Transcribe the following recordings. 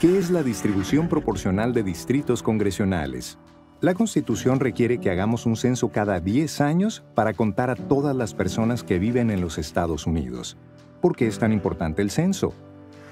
¿Qué es la distribución proporcional de distritos congresionales? La Constitución requiere que hagamos un censo cada 10 años para contar a todas las personas que viven en los Estados Unidos. ¿Por qué es tan importante el censo?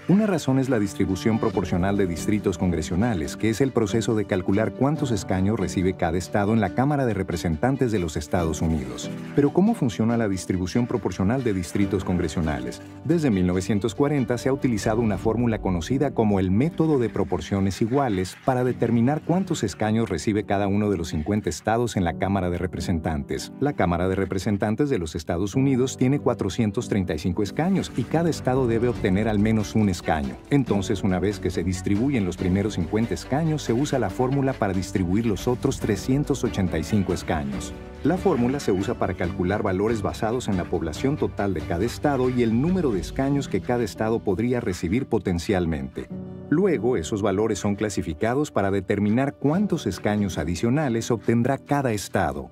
Una razón es la distribución proporcional de distritos congresionales, que es el proceso de calcular cuántos escaños recibe cada estado en la Cámara de Representantes de los Estados Unidos. Pero ¿cómo funciona la distribución proporcional de distritos congresionales? Desde 1940 se ha utilizado una fórmula conocida como el método de proporciones iguales para determinar cuántos escaños recibe cada uno de los 50 estados en la Cámara de Representantes. La Cámara de Representantes de los Estados Unidos tiene 435 escaños y cada estado debe obtener al menos un escaño. Entonces, una vez que se distribuyen los primeros 50 escaños, se usa la fórmula para distribuir los otros 385 escaños. La fórmula se usa para calcular valores basados en la población total de cada estado y el número de escaños que cada estado podría recibir potencialmente. Luego, esos valores son clasificados para determinar cuántos escaños adicionales obtendrá cada estado.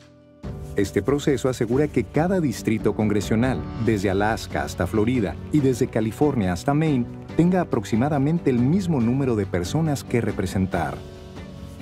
Este proceso asegura que cada distrito congresional, desde Alaska hasta Florida y desde California hasta Maine, tenga aproximadamente el mismo número de personas que representar.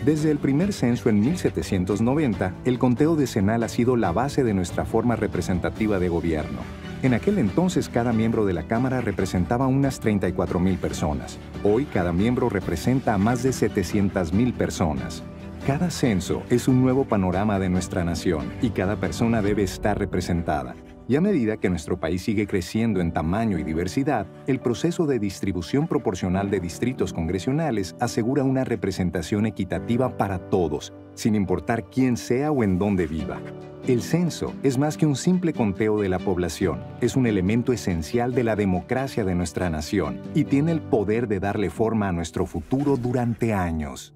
Desde el primer censo en 1790, el conteo decenal ha sido la base de nuestra forma representativa de gobierno. En aquel entonces cada miembro de la Cámara representaba unas 34.000 personas. Hoy cada miembro representa a más de 700.000 personas. Cada censo es un nuevo panorama de nuestra nación y cada persona debe estar representada. Y a medida que nuestro país sigue creciendo en tamaño y diversidad, el proceso de distribución proporcional de distritos congresionales asegura una representación equitativa para todos, sin importar quién sea o en dónde viva. El censo es más que un simple conteo de la población, es un elemento esencial de la democracia de nuestra nación y tiene el poder de darle forma a nuestro futuro durante años.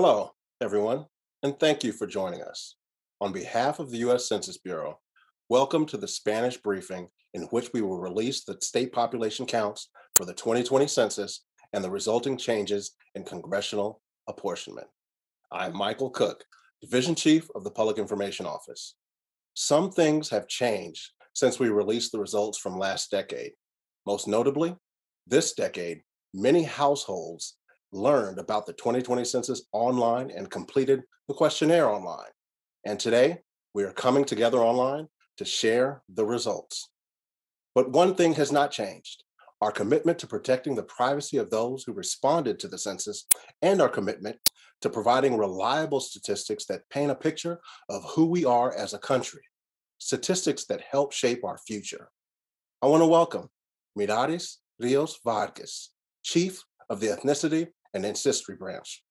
Hello, everyone, and thank you for joining us. On behalf of the U.S. Census Bureau, welcome to the Spanish briefing in which we will release the state population counts for the 2020 census and the resulting changes in congressional apportionment. I'm Michael Cook, Division Chief of the Public Information Office. Some things have changed since we released the results from last decade. Most notably, this decade, many households learned about the 2020 census online and completed the questionnaire online. And today, we are coming together online to share the results. But one thing has not changed our commitment to protecting the privacy of those who responded to the census, and our commitment to providing reliable statistics that paint a picture of who we are as a country, statistics that help shape our future. I want to welcome Miraris Rios Vargas, Chief of the Ethnicity an ancestry branch.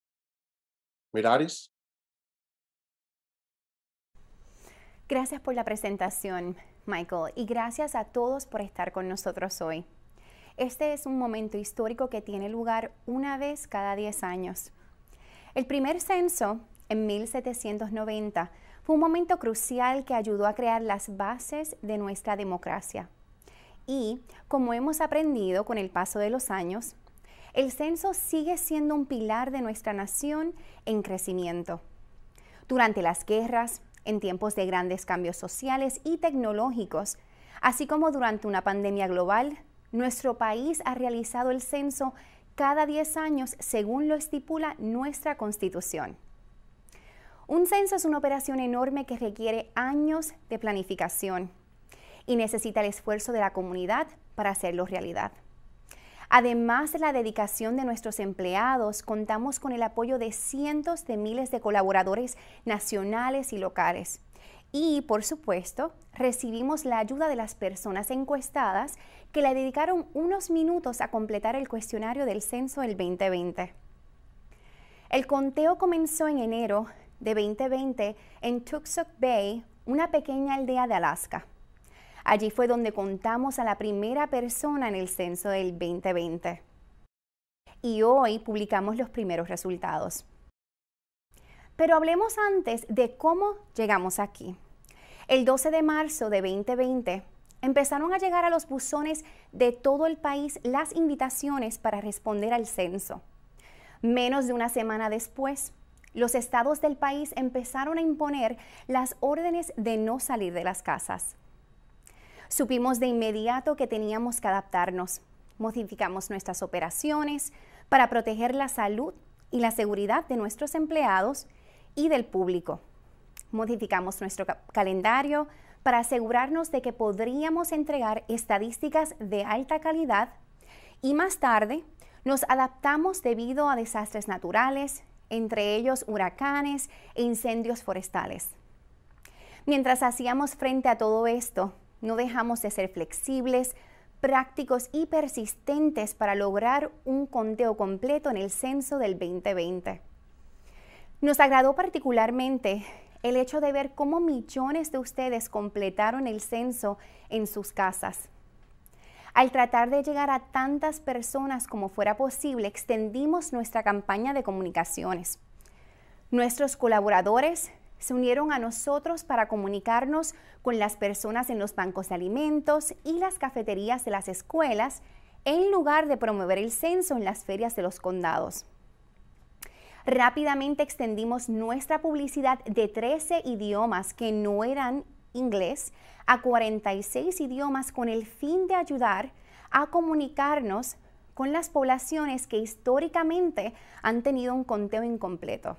Gracias por la presentación, Michael, y gracias a todos por estar con nosotros hoy. Este es un momento histórico que tiene lugar una vez cada 10 años. El primer censo, en 1790, fue un momento crucial que ayudó a crear las bases de nuestra democracia. Y, como hemos aprendido con el paso de los años, el censo sigue siendo un pilar de nuestra nación en crecimiento. Durante las guerras, en tiempos de grandes cambios sociales y tecnológicos, así como durante una pandemia global, nuestro país ha realizado el censo cada 10 años según lo estipula nuestra constitución. Un censo es una operación enorme que requiere años de planificación y necesita el esfuerzo de la comunidad para hacerlo realidad. Además de la dedicación de nuestros empleados, contamos con el apoyo de cientos de miles de colaboradores nacionales y locales. Y, por supuesto, recibimos la ayuda de las personas encuestadas que le dedicaron unos minutos a completar el cuestionario del censo del 2020. El conteo comenzó en enero de 2020 en Tuxuk Bay, una pequeña aldea de Alaska. Allí fue donde contamos a la primera persona en el censo del 2020. Y hoy publicamos los primeros resultados. Pero hablemos antes de cómo llegamos aquí. El 12 de marzo de 2020 empezaron a llegar a los buzones de todo el país las invitaciones para responder al censo. Menos de una semana después, los estados del país empezaron a imponer las órdenes de no salir de las casas supimos de inmediato que teníamos que adaptarnos. Modificamos nuestras operaciones para proteger la salud y la seguridad de nuestros empleados y del público. Modificamos nuestro calendario para asegurarnos de que podríamos entregar estadísticas de alta calidad y más tarde nos adaptamos debido a desastres naturales, entre ellos huracanes e incendios forestales. Mientras hacíamos frente a todo esto, no dejamos de ser flexibles, prácticos y persistentes para lograr un conteo completo en el censo del 2020. Nos agradó particularmente el hecho de ver cómo millones de ustedes completaron el censo en sus casas. Al tratar de llegar a tantas personas como fuera posible, extendimos nuestra campaña de comunicaciones. Nuestros colaboradores se unieron a nosotros para comunicarnos con las personas en los bancos de alimentos y las cafeterías de las escuelas en lugar de promover el censo en las ferias de los condados. Rápidamente extendimos nuestra publicidad de 13 idiomas que no eran inglés a 46 idiomas con el fin de ayudar a comunicarnos con las poblaciones que históricamente han tenido un conteo incompleto.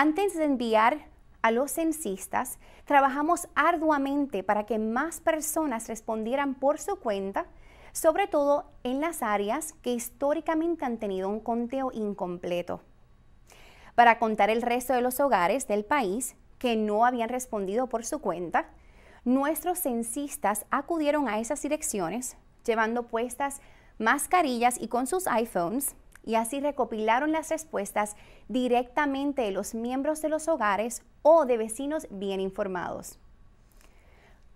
Antes de enviar a los censistas, trabajamos arduamente para que más personas respondieran por su cuenta, sobre todo en las áreas que históricamente han tenido un conteo incompleto. Para contar el resto de los hogares del país que no habían respondido por su cuenta, nuestros censistas acudieron a esas direcciones llevando puestas mascarillas y con sus iPhones y así recopilaron las respuestas directamente de los miembros de los hogares o de vecinos bien informados.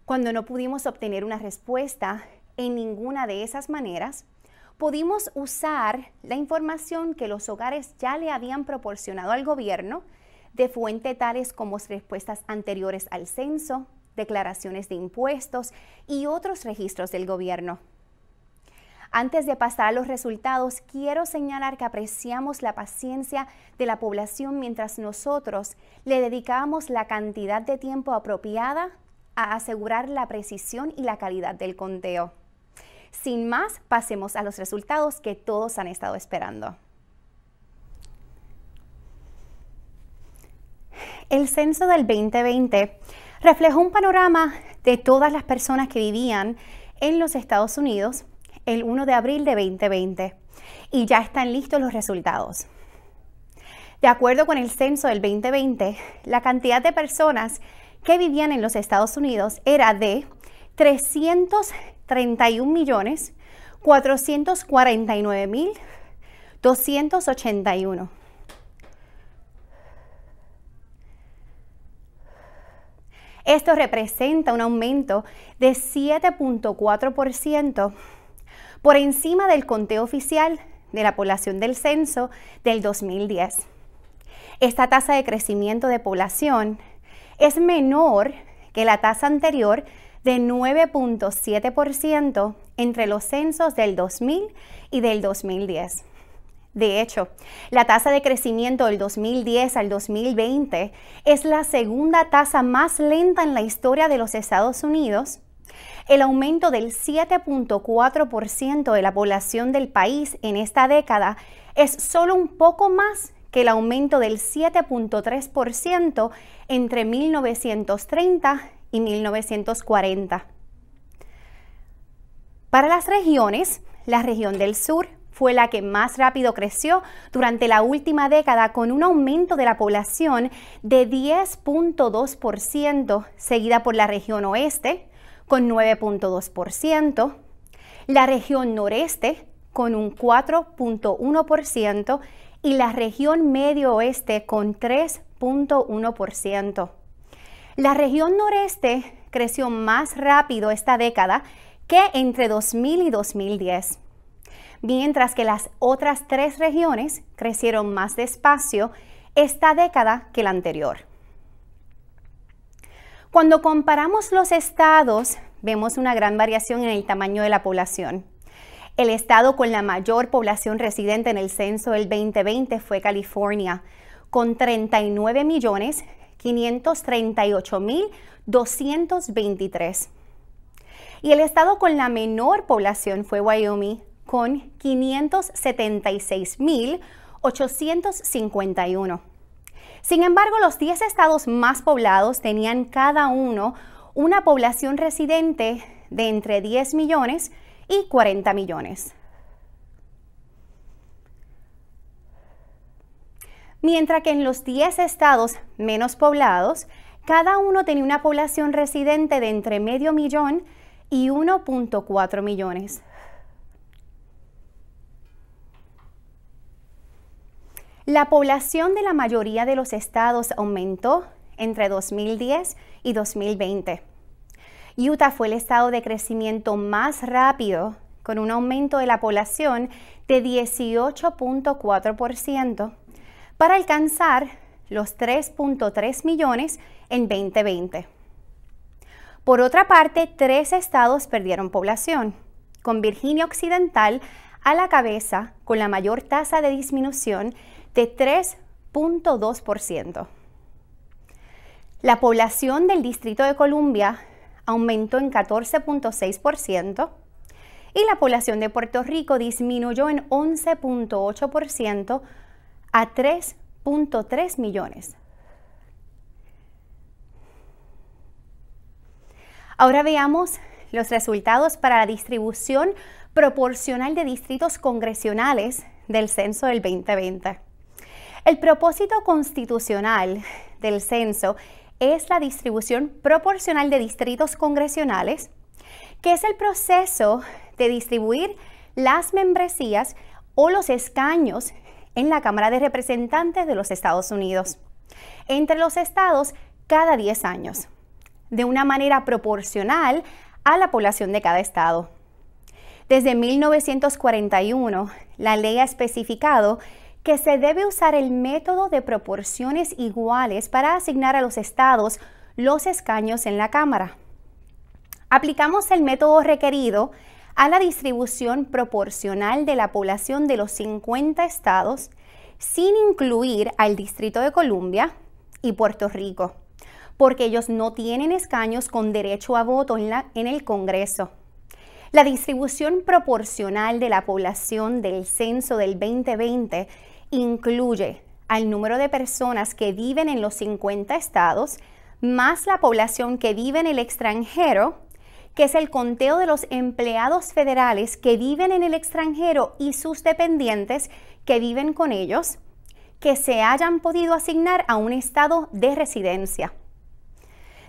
Cuando no pudimos obtener una respuesta en ninguna de esas maneras, pudimos usar la información que los hogares ya le habían proporcionado al gobierno de fuente tales como respuestas anteriores al censo, declaraciones de impuestos y otros registros del gobierno. Antes de pasar a los resultados, quiero señalar que apreciamos la paciencia de la población mientras nosotros le dedicamos la cantidad de tiempo apropiada a asegurar la precisión y la calidad del conteo. Sin más, pasemos a los resultados que todos han estado esperando. El censo del 2020 reflejó un panorama de todas las personas que vivían en los Estados Unidos el 1 de abril de 2020 y ya están listos los resultados. De acuerdo con el censo del 2020, la cantidad de personas que vivían en los Estados Unidos era de 331.449.281. Esto representa un aumento de 7.4% por encima del conteo oficial de la población del censo del 2010. Esta tasa de crecimiento de población es menor que la tasa anterior de 9.7% entre los censos del 2000 y del 2010. De hecho, la tasa de crecimiento del 2010 al 2020 es la segunda tasa más lenta en la historia de los Estados Unidos el aumento del 7.4% de la población del país en esta década es solo un poco más que el aumento del 7.3% entre 1930 y 1940. Para las regiones, la región del sur fue la que más rápido creció durante la última década con un aumento de la población de 10.2%, seguida por la región oeste, con 9.2%, la región noreste con un 4.1% y la región medio oeste con 3.1%. La región noreste creció más rápido esta década que entre 2000 y 2010, mientras que las otras tres regiones crecieron más despacio esta década que la anterior. Cuando comparamos los estados, vemos una gran variación en el tamaño de la población. El estado con la mayor población residente en el censo del 2020 fue California, con 39,538,223. Y el estado con la menor población fue Wyoming, con 576.851. Sin embargo, los 10 estados más poblados tenían cada uno una población residente de entre 10 millones y 40 millones. Mientras que en los 10 estados menos poblados, cada uno tenía una población residente de entre medio millón y 1.4 millones. La población de la mayoría de los estados aumentó entre 2010 y 2020. Utah fue el estado de crecimiento más rápido, con un aumento de la población de 18.4% para alcanzar los 3.3 millones en 2020. Por otra parte, tres estados perdieron población, con Virginia Occidental a la cabeza con la mayor tasa de disminución de 3.2%. La población del Distrito de Columbia aumentó en 14.6% y la población de Puerto Rico disminuyó en 11.8% a 3.3 millones. Ahora veamos los resultados para la distribución proporcional de distritos congresionales del censo del 2020. El propósito constitucional del censo es la distribución proporcional de distritos congresionales, que es el proceso de distribuir las membresías o los escaños en la Cámara de Representantes de los Estados Unidos, entre los estados cada 10 años, de una manera proporcional a la población de cada estado. Desde 1941, la ley ha especificado que se debe usar el método de proporciones iguales para asignar a los estados los escaños en la Cámara. Aplicamos el método requerido a la distribución proporcional de la población de los 50 estados sin incluir al Distrito de Columbia y Puerto Rico, porque ellos no tienen escaños con derecho a voto en, la, en el Congreso. La distribución proporcional de la población del censo del 2020 incluye al número de personas que viven en los 50 estados, más la población que vive en el extranjero, que es el conteo de los empleados federales que viven en el extranjero y sus dependientes que viven con ellos, que se hayan podido asignar a un estado de residencia.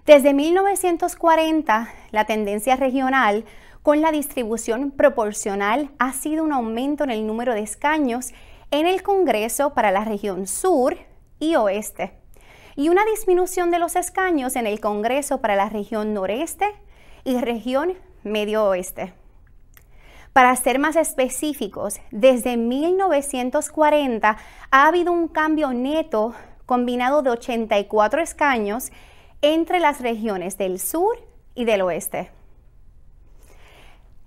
Desde 1940, la tendencia regional con la distribución proporcional ha sido un aumento en el número de escaños en el Congreso para la región sur y oeste y una disminución de los escaños en el Congreso para la región noreste y región medio oeste. Para ser más específicos, desde 1940 ha habido un cambio neto combinado de 84 escaños entre las regiones del sur y del oeste.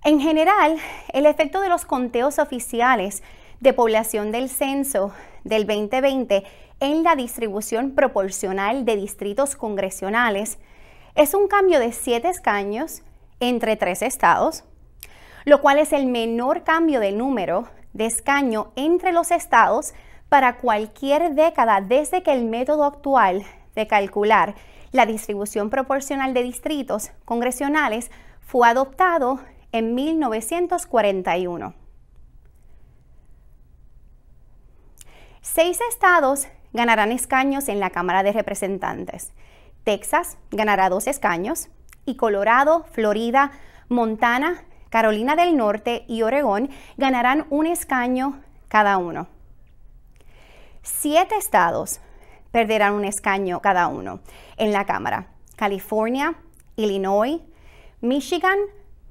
En general, el efecto de los conteos oficiales de población del censo del 2020 en la distribución proporcional de distritos congresionales es un cambio de siete escaños entre tres estados, lo cual es el menor cambio de número de escaño entre los estados para cualquier década desde que el método actual de calcular la distribución proporcional de distritos congresionales fue adoptado en 1941. Seis estados ganarán escaños en la Cámara de Representantes. Texas ganará dos escaños y Colorado, Florida, Montana, Carolina del Norte y Oregón ganarán un escaño cada uno. Siete estados perderán un escaño cada uno en la Cámara. California, Illinois, Michigan,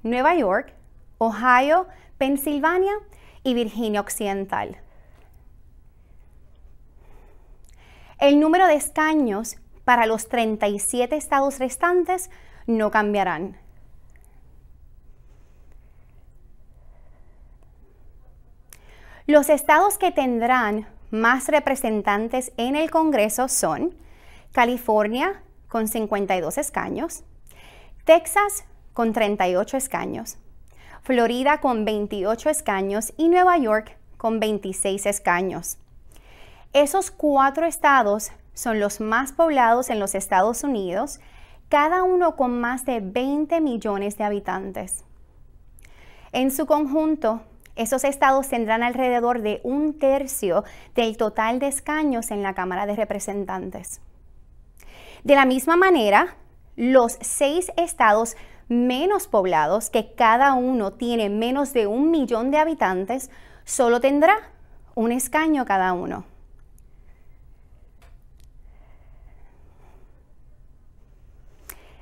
Nueva York, Ohio, Pensilvania y Virginia Occidental. El número de escaños para los 37 estados restantes no cambiarán. Los estados que tendrán más representantes en el Congreso son California con 52 escaños, Texas con 38 escaños, Florida con 28 escaños y Nueva York con 26 escaños. Esos cuatro estados son los más poblados en los Estados Unidos, cada uno con más de 20 millones de habitantes. En su conjunto, esos estados tendrán alrededor de un tercio del total de escaños en la Cámara de Representantes. De la misma manera, los seis estados menos poblados, que cada uno tiene menos de un millón de habitantes, solo tendrá un escaño cada uno.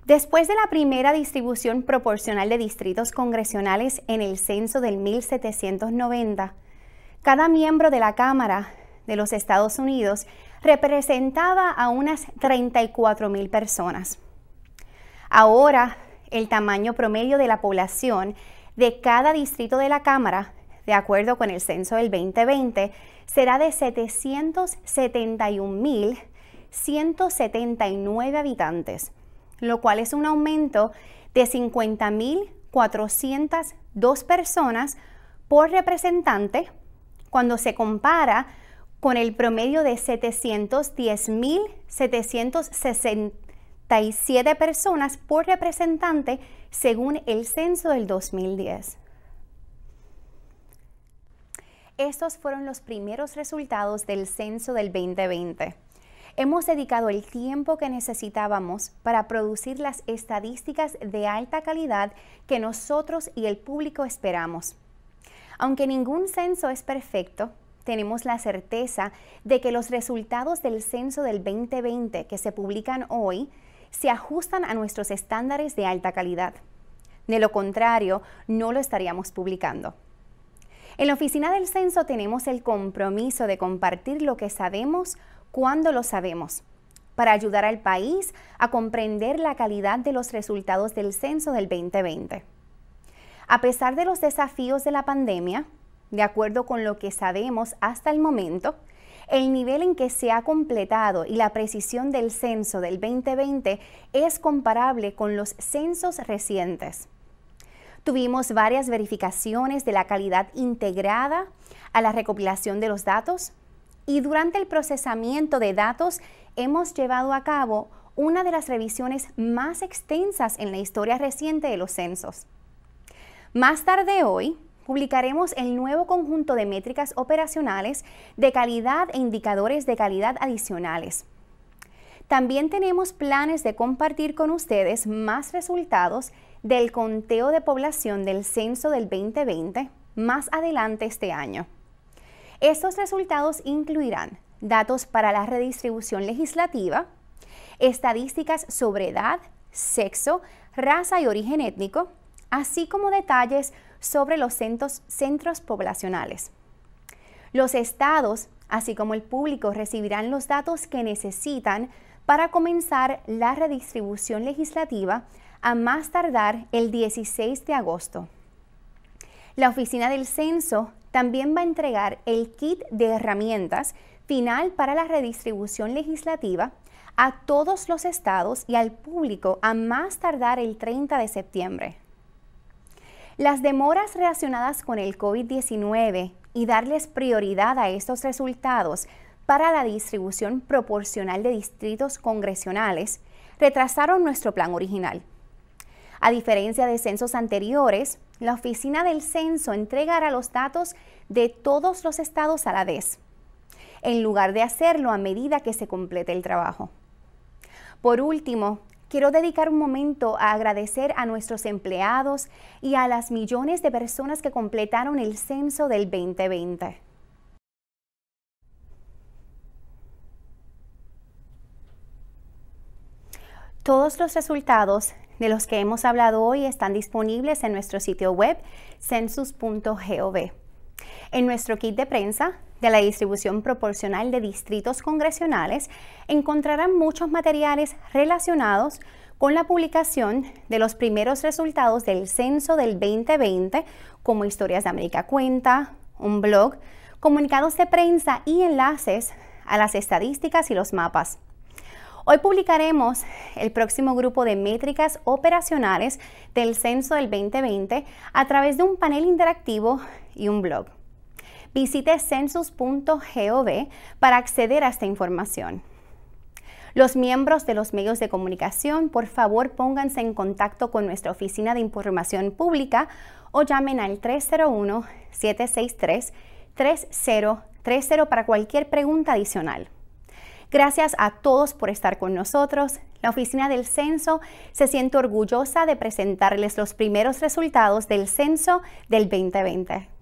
Después de la primera distribución proporcional de distritos congresionales en el censo del 1790, cada miembro de la Cámara de los Estados Unidos representaba a unas 34 personas. Ahora, el tamaño promedio de la población de cada distrito de la Cámara, de acuerdo con el censo del 2020, será de 771.179 habitantes lo cual es un aumento de 50.402 personas por representante cuando se compara con el promedio de 710.767 personas por representante según el censo del 2010. Estos fueron los primeros resultados del censo del 2020. Hemos dedicado el tiempo que necesitábamos para producir las estadísticas de alta calidad que nosotros y el público esperamos. Aunque ningún censo es perfecto, tenemos la certeza de que los resultados del censo del 2020 que se publican hoy se ajustan a nuestros estándares de alta calidad. De lo contrario, no lo estaríamos publicando. En la oficina del censo tenemos el compromiso de compartir lo que sabemos ¿Cuándo lo sabemos? Para ayudar al país a comprender la calidad de los resultados del censo del 2020. A pesar de los desafíos de la pandemia, de acuerdo con lo que sabemos hasta el momento, el nivel en que se ha completado y la precisión del censo del 2020 es comparable con los censos recientes. Tuvimos varias verificaciones de la calidad integrada a la recopilación de los datos, y durante el procesamiento de datos hemos llevado a cabo una de las revisiones más extensas en la historia reciente de los censos. Más tarde hoy publicaremos el nuevo conjunto de métricas operacionales de calidad e indicadores de calidad adicionales. También tenemos planes de compartir con ustedes más resultados del conteo de población del censo del 2020 más adelante este año. Estos resultados incluirán datos para la redistribución legislativa, estadísticas sobre edad, sexo, raza y origen étnico, así como detalles sobre los centros, poblacionales. Los estados, así como el público, recibirán los datos que necesitan para comenzar la redistribución legislativa a más tardar el 16 de agosto. La Oficina del Censo también va a entregar el kit de herramientas final para la redistribución legislativa a todos los estados y al público a más tardar el 30 de septiembre. Las demoras relacionadas con el COVID-19 y darles prioridad a estos resultados para la distribución proporcional de distritos congresionales retrasaron nuestro plan original. A diferencia de censos anteriores, la oficina del censo entregará los datos de todos los estados a la vez, en lugar de hacerlo a medida que se complete el trabajo. Por último, quiero dedicar un momento a agradecer a nuestros empleados y a las millones de personas que completaron el censo del 2020. Todos los resultados de los que hemos hablado hoy están disponibles en nuestro sitio web census.gov. En nuestro kit de prensa de la distribución proporcional de distritos congresionales encontrarán muchos materiales relacionados con la publicación de los primeros resultados del censo del 2020, como Historias de América Cuenta, un blog, comunicados de prensa y enlaces a las estadísticas y los mapas. Hoy publicaremos el próximo grupo de métricas operacionales del censo del 2020 a través de un panel interactivo y un blog. Visite census.gov para acceder a esta información. Los miembros de los medios de comunicación, por favor, pónganse en contacto con nuestra Oficina de Información Pública o llamen al 301-763-3030 para cualquier pregunta adicional. Gracias a todos por estar con nosotros. La Oficina del Censo se siente orgullosa de presentarles los primeros resultados del Censo del 2020.